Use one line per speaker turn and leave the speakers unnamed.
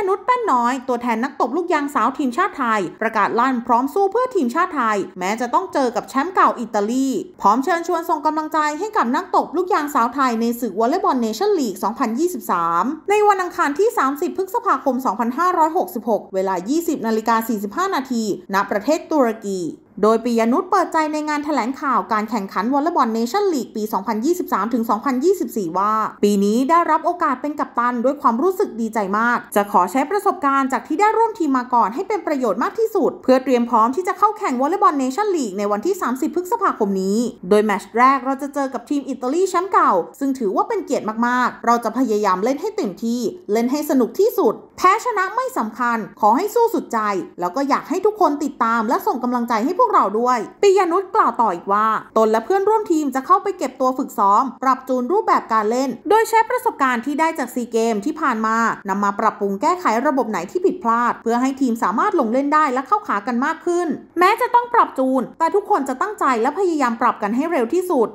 ยนุชแป้นน้อย ตัวแทนนักตบลูกยางสาวทีมชาติไทย ประกาศลั่นพร้อมสู้เพื่อทีมชาติไทย แม้จะต้องเจอกับแชมป์เก่าอิตาลี พร้อมเชิญชวนส่งกำลังใจให้กับนักตบลูกยางสาวไทยในศึกวอลเลย์บอลเนชั่นลีก 2023 ในวันอังคารที่ 30พฤษภาคม 2566 เวลา 20นาฬิกา45นาทีณประเทศตุรกีโดยปิยนุชเปิดใจในงานถแถลงข่าวการแข่งขันวอลเลย์บอลเนชั่นลีกปี 2023-2024 ว่า ปีนี้ได้รับโอกาสเป็นกัปตันด้วยความรู้สึกดีใจมาก จะขอใช้ประสบการณ์จากที่ได้ร่วมทีมมาก่อนให้เป็นประโยชน์มากที่สุด เพื่อเตรียมพร้อมที่จะเข้าแข่งวอลเลย์บอลเนชั่นลีกในวันที่ 30 พฤษภาคมนี้ โดยแมตช์แรกเราจะเจอกับทีมอิตาลีแชมป์เก่าซึ่งถือว่าเป็นเกียรติมากๆ เราจะพยายามเล่นให้เต็มที่ เล่นให้สนุกที่สุด แพ้ชนะไม่สำคัญ ขอให้สู้สุดใจ แล้วก็อยากให้ทุกคนติดตาม และส่งกำลังใจให้พวกเราด้วยปิยนุชกล่าวต่ออีกว่าตนและเพื่อนร่วมทีมจะเข้าไปเก็บตัวฝึกซ้อม ปรับจูนรูปแบบการเล่น โดยใช้ประสบการณ์ที่ได้จากซีเกมที่ผ่านมานำมาปรับปรุงแก้ไขระบบไหนที่ผิดพลาด เพื่อให้ทีมสามารถลงเล่นได้และเข้าขากันมากขึ้น แม้จะต้องปรับจูน แต่ทุกคนจะตั้งใจและพยายามปรับกันให้เร็วที่สุด